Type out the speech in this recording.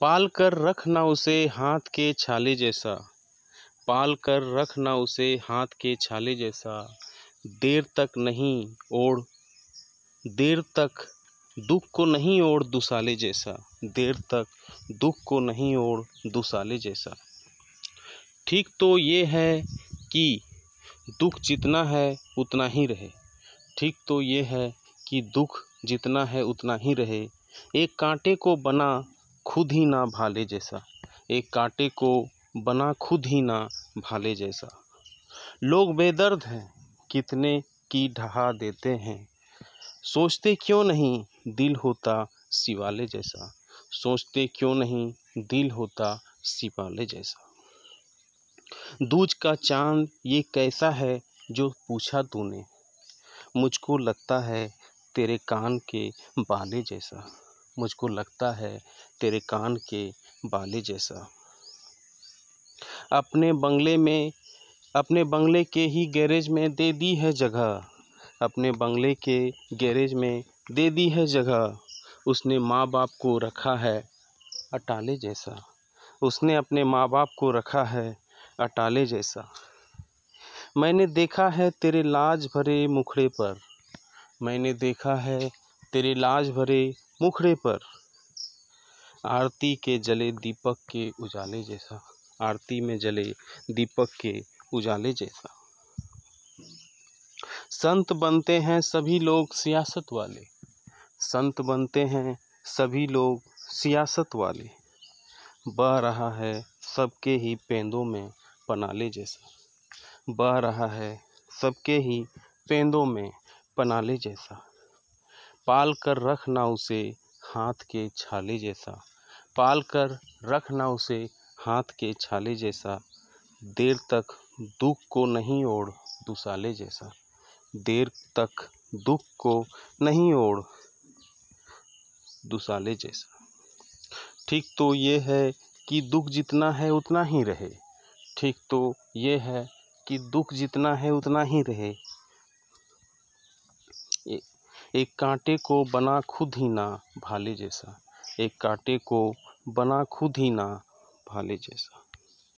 पाल कर रखना उसे हाथ के छाले जैसा पाल कर रखना उसे हाथ के छाले जैसा देर तक नहीं ओढ़ देर तक दुख को नहीं ओढ़ दुसाले जैसा देर तक दुख को नहीं ओढ़ दुसाले जैसा ठीक तो ये है कि दुख जितना है उतना ही रहे ठीक तो ये है कि दुख जितना है उतना ही रहे एक कांटे को बना खुद ही ना भाले जैसा एक कांटे को बना खुद ही ना भाले जैसा लोग बेदर्द हैं कितने की ढहा देते हैं सोचते क्यों नहीं दिल होता शिवाले जैसा सोचते क्यों नहीं दिल होता सिपाले जैसा दूज का चांद ये कैसा है जो पूछा तूने मुझको लगता है तेरे कान के बाले जैसा मुझको लगता है तेरे कान के बाले जैसा अपने बंगले में अपने बंगले के ही गैरेज में दे दी है जगह अपने बंगले के गैरेज में दे दी है जगह उसने माँ बाप को रखा है अटाले जैसा उसने अपने माँ बाप को रखा है अटाले जैसा मैंने देखा है तेरे लाज भरे मुखड़े पर मैंने देखा है तेरे लाज भरे मुखड़े पर आरती के जले दीपक के उजाले जैसा आरती में जले दीपक के उजाले जैसा संत बनते हैं सभी लोग सियासत वाले संत बनते हैं सभी लोग सियासत वाले बह रहा है सबके ही पेंदों में पनाले जैसा बह रहा है सबके ही पेंदों में पनाले जैसा पाल कर रखना उसे हाथ के छाले जैसा पाल कर रखना उसे हाथ के छाले जैसा देर तक दुख को नहीं ओढ़ दुसाले जैसा देर तक दुख को नहीं ओढ़ दुसाले जैसा ठीक तो ये है कि दुख जितना है उतना ही रहे ठीक तो ये है कि दुख जितना है उतना ही रहे एक कांटे को बना खुद ही ना भाले जैसा एक कांटे को बना खुद ही ना भाले जैसा